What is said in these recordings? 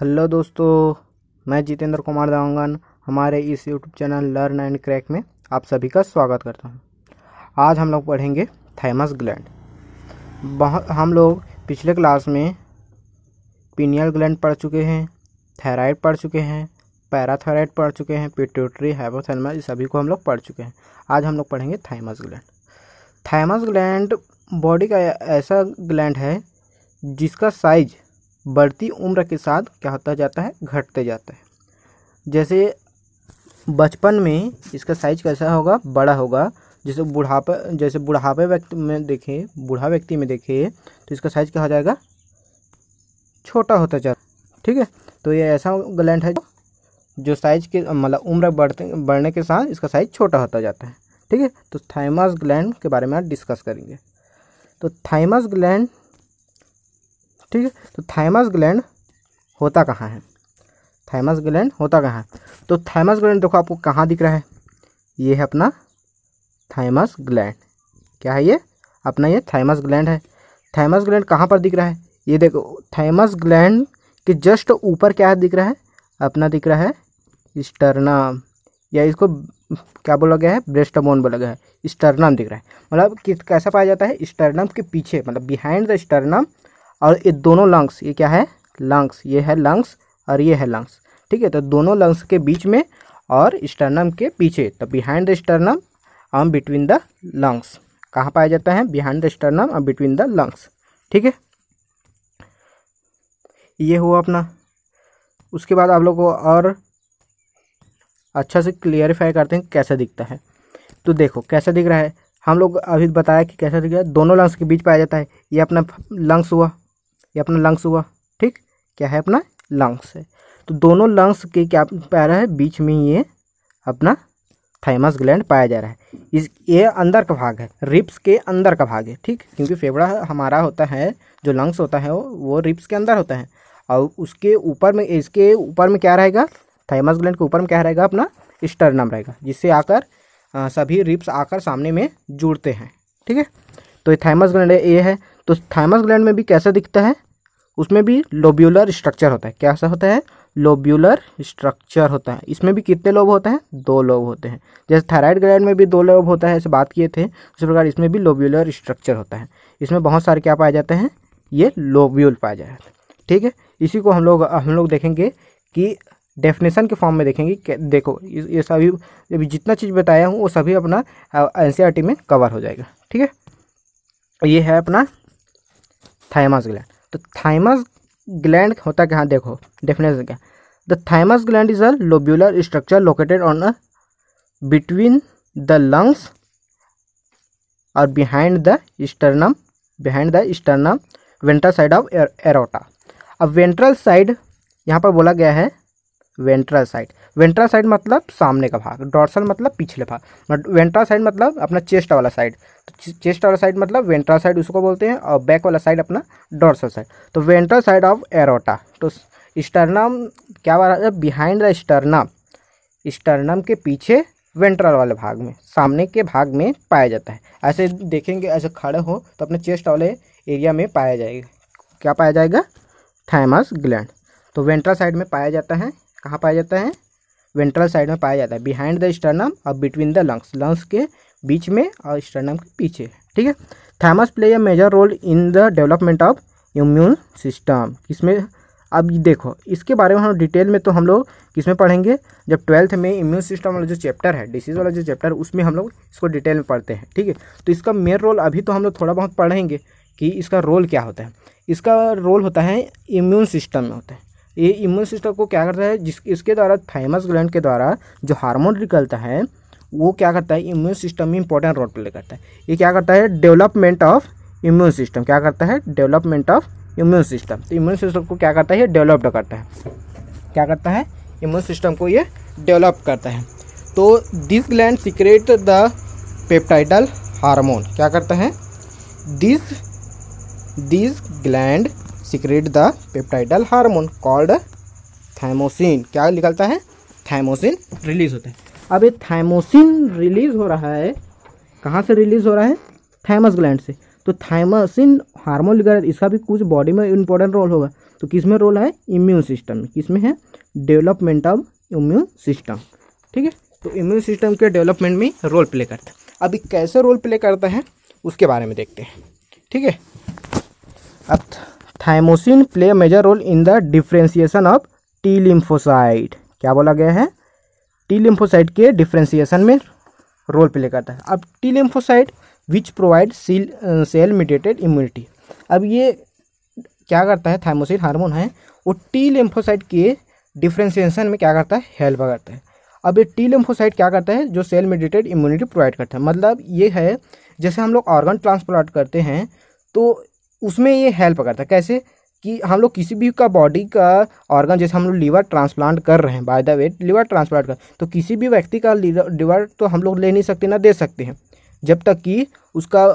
hello दोस्तों मैं जितेंद्र कुमार दांगन हमारे इस YouTube channel learn and crack में आप सभी का स्वागत करता हूँ आज हम लोग पढ़ेंगे थैमस ग्लैंड हम लोग पिछले क्लास में पीनियल ग्लैंड पढ़ चुके हैं थायराइड पढ़ चुके हैं पैराथायराइड पढ़ चुके हैं पिट्यूटरी हाइपोथैलमस ये सभी को हम लोग पढ़ चुके हैं आज हम लोग पढ़ेंगे thymus gland thymus gland body का ऐसा ग्लैंड है जिसका साइज़ बढ़ती उम्र के साथ क्या होता जाता है घटते जाता है जैसे बचपन में इसका साइज कैसा होगा बड़ा होगा जैसे बुढ़ापे जैसे बुढ़ापे व्यक्ति में देखें बूढ़ा व्यक्ति में देखें तो इसका साइज क्या हो जाएगा छोटा होता जा ठीक है तो ये ऐसा ग्लैंड है जो साइज के मतलब उम्र बढ़ते बढ़ने के साथ इसका साइज छोटा होता जाता है ठीक है तो थाइमस ग्लैंड के बारे में आज डिस्कस करेंगे तो थाइमस ग्लैंड ठीक है तो थाइमस ग्लैंड होता कहाँ है थाइमस ग्लैंड होता कहाँ है तो थाइमस ग्लैंड देखो आपको कहाँ दिख रहा है ये है अपना थाइमस ग्लैंड क्या है ये अपना ये थाइमस ग्लैंड है थाइमस ग्लैंड कहाँ पर दिख रहा है ये देखो थाइमस ग्लैंड के जस्ट ऊपर क्या दिख रहा है अपना दिख रहा है स्टर्नम या इसको क्या बोला गया है ब्रेस्ट बोन बोला गया है स्टर्नम दिख रहा है मतलब कैसा पाया जाता है स्टर्नम के पीछे मतलब बिहाइंड द स्टर्नम और ये दोनों लंग्स ये क्या है लंग्स ये है लंग्स और ये है लंग्स ठीक है तो दोनों लंग्स के बीच में और स्टर्नम के पीछे तो बिहाइंड द स्टर्नम और बिटवीन द लंग्स कहाँ पाया जाता है behind the sternum and between the lungs ठीक है ये हुआ अपना उसके बाद आप लोग को और अच्छा से क्लियरिफाई करते हैं कैसा दिखता है तो देखो कैसा दिख रहा है हम लोग अभी बताया कि कैसा दिख रहा है दोनों लंग्स के बीच पाया जाता है ये अपना लंग्स हुआ ये अपना लंग्स हुआ ठीक क्या है अपना लंग्स है तो दोनों लंग्स के क्या पा रहा है बीच में ये अपना थाइमस ग्लैंड पाया जा रहा है इस ये अंदर का भाग है रिप्स के अंदर का भाग है ठीक क्योंकि फेफड़ा हमारा होता है जो लंग्स होता है वो रिप्स के अंदर होता है और उसके ऊपर में इसके ऊपर में क्या रहेगा थाइमस ग्लैंड के ऊपर में क्या रहेगा अपना स्टर्नम रहेगा जिससे आकर आ, सभी रिप्स आकर सामने में जुड़ते हैं ठीक है तो ये थाइमस ग्लैंड ये है तो थाइमस ग्लैंड में भी कैसा दिखता है उसमें भी लोब्यूलर स्ट्रक्चर होता है क्या सा होता है लोब्यूलर स्ट्रक्चर होता है इसमें भी कितने लोब होते हैं दो लोब होते हैं जैसे थायराइड ग्लैंड में भी दो लोब होता है ऐसे बात किए थे उसी प्रकार इसमें भी लोब्यूलर स्ट्रक्चर होता है इसमें बहुत सारे क्या पाए जाते हैं ये लोब्यूल पाए जाते हैं ठीक है इसी को हम लोग हम लोग देखेंगे कि डेफिनेशन के फॉर्म में देखेंगे देखो ये सभी जितना चीज़ बताया हूँ वो सभी अपना एन में कवर हो जाएगा ठीक है ये है अपना थायमास ग्लैंड तो थाइमस ग्लैंड होता है देखो डेफिनेशन क्या the thymus gland is a lobular structure located on a between the lungs और behind the sternum behind the sternum ventral side of aorta अब वेंट्रल साइड यहाँ पर बोला गया है वेंट्रल साइड वेंट्रा साइड मतलब सामने का भाग डॉर्सल मतलब पिछले भाग वेंट्रा साइड मतलब अपना चेस्ट वाला साइड तो चेस्ट वाला साइड मतलब वेंट्रा साइड उसको बोलते हैं और बैक वाला साइड अपना डॉर्सल साइड तो वेंट्रा साइड ऑफ एरोटा तो स्टर्नम क्या बार बिहाइंड द स्टर्नम स्टर्नम के पीछे वेंट्रल वाले भाग में सामने के भाग में पाया जाता है ऐसे देखेंगे ऐसे खड़े हो तो अपने चेस्ट वाले एरिया में पाया जाएगा क्या पाया जाएगा थैमस ग्लैंड तो वेंट्रा साइड में पाया जाता है कहाँ पाया जाता है वेंट्रल साइड में पाया जाता है बिहाइंड द स्टर्नम और बिटवीन द लंग्स लंग्स के बीच में और स्टर्नम के पीछे ठीक है thymus play a major role in the development of immune system इसमें अब देखो इसके बारे में हम डिटेल में तो हम लोग किसमें पढ़ेंगे जब ट्वेल्थ में इम्यून सिस्टम वाला जो चैप्टर है डिसीज़ वाला जो चैप्टर उसमें हम लोग इसको डिटेल में पढ़ते हैं ठीक है तो इसका मेन रोल अभी तो हम लोग थोड़ा बहुत पढ़ेंगे कि इसका रोल क्या होता है इसका रोल होता है इम्यून सिस्टम में होता है ये इम्यून सिस्टम को क्या करता है जिस इसके द्वारा थाइमस ग्लैंड के द्वारा जो हार्मोन निकलता है वो क्या करता है इम्यून सिस्टम में इंपॉर्टेंट रोल प्ले करता है ये क्या करता है डेवलपमेंट ऑफ इम्यून सिस्टम क्या करता है डेवलपमेंट ऑफ इम्यून सिस्टम तो इम्यून सिस्टम को क्या करता है ये डेवलप्ड करता है क्या करता है इम्यून सिस्टम को ये डेवलप करता है तो this gland secrete the peptidal hormone क्या करता है this this gland secrete the peptidal hormone called thymosin क्या निकलता है थैमोसिन रिलीज होता है अब ये थैमोसिन रिलीज हो रहा है कहाँ से रिलीज हो रहा है थैमस ग्लैंड से तो थैमोसिन हार्मोन निकल इसका भी कुछ बॉडी में इंपॉर्टेंट रोल होगा तो किस में रोल है इम्यून सिस्टम में किस में है डेवलपमेंट ऑफ इम्यून सिस्टम ठीक है तो इम्यून सिस्टम के डेवलपमेंट में रोल प्ले करता है अभी कैसे रोल प्ले करता है उसके बारे में देखते हैं ठीक है अब thymosin play major role in the differentiation of T lymphocyte क्या बोला गया है टी लिम्फोसाइट के डिफ्रेंसिएशन में रोल प्ले करता है अब T lymphocyte which provide cell cell mediated immunity अब ये क्या करता है थाइमोसिन हार्मोन है वो टी लिम्फोसाइट के डिफ्रेंसिएशन में क्या करता है हेल्प करता है अब ये टी लिम्फोसाइट क्या करता है जो सेल मिटेटेड इम्यूनिटी प्रोवाइड करता है मतलब ये है जैसे हम लोग ऑर्गन ट्रांसप्लांट करते हैं तो उसमें ये हेल्प करता है कैसे कि हम लोग किसी भी का बॉडी का ऑर्गन जैसे हम लोग लीवर ट्रांसप्लांट कर रहे हैं by the way liver transplant कर तो किसी भी व्यक्ति का लीवर तो हम लोग ले नहीं सकते ना दे सकते हैं जब तक कि उसका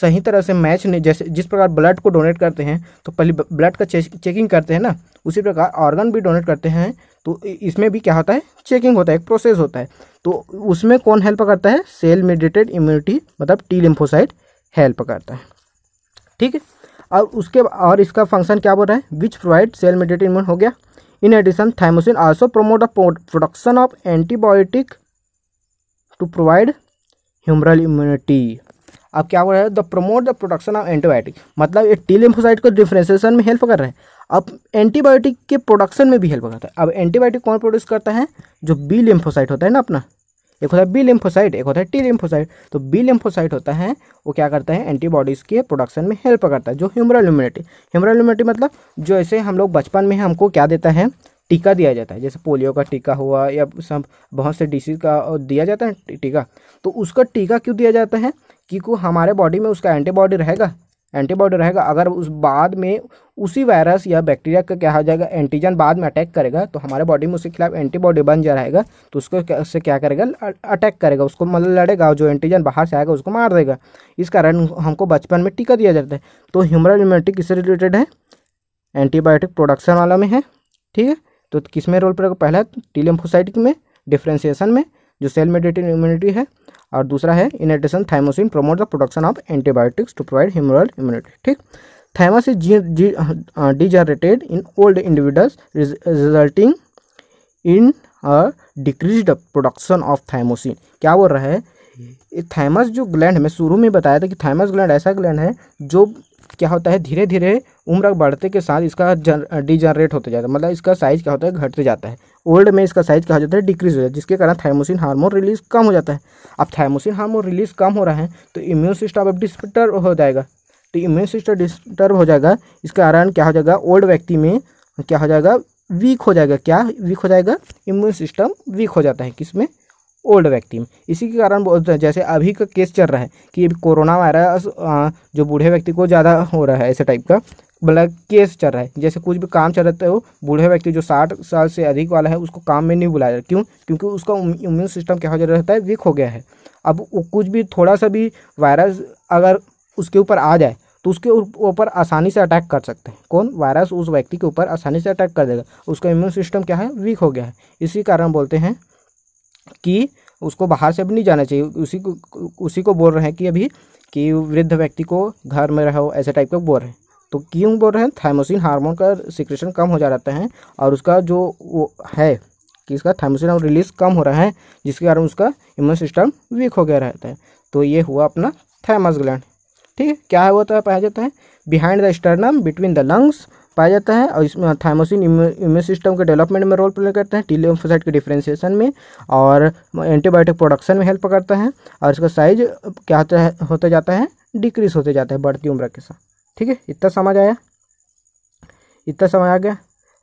सही तरह से मैच नहीं जैसे जिस प्रकार ब्लड को डोनेट करते हैं तो पहले ब्लड का चेकिंग करते हैं ना उसी प्रकार ऑर्गन भी डोनेट करते हैं तो इसमें भी क्या होता है चेकिंग होता है एक प्रोसेस होता है तो उसमें कौन हेल्प करता है सेल मेडिटेड इम्यूनिटी मतलब टी लिम्फोसाइट हेल्प करता है ठीक है और उसके और इसका फंक्शन क्या बोल रहे हैं which provide cell mediated immune हो गया in addition thymosin also promote production of antibiotic to provide humoral immunity अब क्या बोल रहे हैं the promote the production of antibiotic मतलब ये टी लिम्फोसाइट को डिफ्रेंसिएशन में हेल्प कर रहे हैं अब एंटीबायोटिक के प्रोडक्शन में भी हेल्प करता है अब एंटीबायोटिक कौन प्रोड्यूस करता है जो बी लिम्फोसाइट होता है ना अपना एक होता है बी लिम्फोसाइट एक होता है टी लिम्फोसाइट तो बी लिम्फोसाइट होता है वो क्या करता है एंटीबॉडीज़ के प्रोडक्शन में हेल्प करता है जो ह्यूमरल इम्यूनिटी ह्यूमरल इम्यूनिटी मतलब जो ऐसे हम लोग बचपन में हमको क्या देता है टीका दिया जाता है जैसे पोलियो का टीका हुआ या सब बहुत से डिसीज का दिया जाता है टीका तो उसका टीका क्यों दिया जाता है क्योंकि हमारे बॉडी में उसका एंटीबॉडी रहेगा एंटीबॉडी रहेगा अगर उस बाद में उसी वायरस या बैक्टीरिया का क्या हो जाएगा एंटीजन बाद में अटैक करेगा तो हमारे बॉडी में उसके खिलाफ एंटीबॉडी बन जा रहेगा तो उसको उससे क्या करेगा अटैक करेगा उसको मतलब लड़ेगा जो एंटीजन बाहर से आएगा उसको मार देगा इस कारण हमको बचपन में टीका दिया जाता है तो ह्यूमरल इम्यूनिटी किससे रिलेटेड है एंटीबायोटिक प्रोडक्शन वाला में है ठीक है तो किस में रोल पड़ेगा पहला टीलियम फोसाइटिक में डिफ्रेंसिएशन में जो सेल मेडिटेड इम्यूनिटी है और दूसरा है इन thymosin promote the production of antibiotics to provide humoral immunity ठीक thymus is degenerated in old individuals resulting in decrease production of thymosin क्या बोल रहा है थाइमस जो ग्लैंड है शुरू में बताया था कि थाइमस ग्लैंड ऐसा ग्लैंड है जो क्या होता है धीरे धीरे उम्र बढ़ते के साथ इसका डिजनरेट uh, होते जाता है मतलब इसका साइज क्या होता है घटते जाता है ओल्ड में इसका साइज कहा जाता है डिक्रीज हो जाता है जिसके कारण थायमोसिन हार्मोन रिलीज कम हो जाता है अब थायमोसिन हार्मोन रिलीज कम हो रहा है तो इम्यून सिस्टम अब डिस्टर्ब हो जाएगा तो इम्यून सिस्टम डिस्टर्ब हो जाएगा इसके कारण क्या हो जाएगा ओल्ड व्यक्ति में क्या हो जाएगा वीक हो जाएगा क्या वीक हो जाएगा इम्यून सिस्टम वीक हो जाता है किसमें ओल्ड व्यक्ति में इसी के कारण जैसे अभी का केस चल रहा है कि कोरोना वायरस जो बूढ़े व्यक्ति को ज़्यादा हो रहा है ऐसे टाइप का मतलब केस चल रहा है जैसे कुछ भी काम चल रहा है तो बूढ़े व्यक्ति जो साठ साल से अधिक वाला है उसको काम में नहीं बुलाया जाता क्यों क्योंकि उसका इम्यून सिस्टम क्या हो जा रहता है वीक हो गया है अब कुछ भी थोड़ा सा भी वायरस अगर उसके ऊपर आ जाए तो उसके ऊपर आसानी से अटैक कर सकते हैं कौन वायरस उस व्यक्ति के ऊपर आसानी से अटैक कर देगा उसका इम्यून सिस्टम क्या है वीक हो गया है इसी कारण बोलते हैं कि उसको बाहर से भी नहीं जाना चाहिए उसी को उसी को बोल रहे हैं कि अभी कि वृद्ध व्यक्ति को घर में रहो ऐसे टाइप का बोल रहे हैं तो क्यों बोल रहे हैं थाइमोसिन हार्मोन का सिक्रेशन कम हो जा रहता है और उसका जो वो है कि इसका थाइमोसिन और रिलीज कम हो रहा है जिसके कारण उसका इम्यून सिस्टम वीक हो गया रहता है तो ये हुआ अपना थैमस ग्लैंड ठीक है क्या है होता तो है पाया जाता है behind the sternum between the lungs पाया जाता है और इसमें थाइमोसिन इम्यून सिस्टम के डेवलपमेंट में रोल प्ले करते हैं टीलियोफोसाइट के डिफ्रेंसिएशन में और एंटीबायोटिक प्रोडक्शन में हेल्प करता है और इसका साइज क्या होता है होता जाता है डिक्रीज होते जाता है बढ़ती उम्र के साथ ठीक है इतना समझ आया इतना समझ आ गया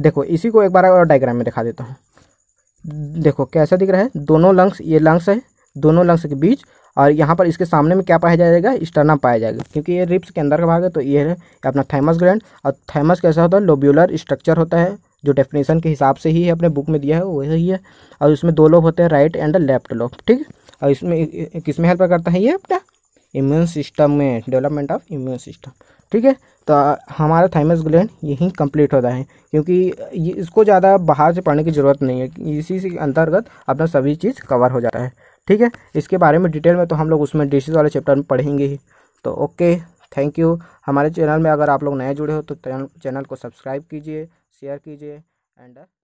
देखो इसी को एक बार और डायग्राम में दिखा देता हूँ देखो कैसा दिख रहा है दोनों लंग्स ये लंग्स है दोनों लंग्स के बीच और यहाँ पर इसके सामने में क्या पाया जाएगा स्टर्नम पाया जाएगा क्योंकि ये रिप्स के अंदर का भाग है तो ये है अपना थैमस ग्रैंड और थैमस कैसा होता है लोब्यूलर स्ट्रक्चर होता है जो डेफिनेशन के हिसाब से ही है अपने बुक में दिया है वही है और इसमें दो लोब होते हैं राइट एंड लेफ्ट लोब ठीक और इसमें किस में हेल्प करता है ये अपना इम्यून सिस्टम में डेवलपमेंट ऑफ इम्यून सिस्टम ठीक है तो हमारा थाइमस ग्लैंड यहीं कंप्लीट होता है क्योंकि इसको ज़्यादा बाहर से पढ़ने की ज़रूरत नहीं है इसी के अंतर्गत अपना सभी चीज़ कवर हो जाता है ठीक है इसके बारे में डिटेल में तो हम लोग उसमें डिशेज वाले चैप्टर में पढ़ेंगे ही तो ओके थैंक यू हमारे चैनल में अगर आप लोग नए जुड़े हो तो चैनल को सब्सक्राइब कीजिए शेयर कीजिए एंड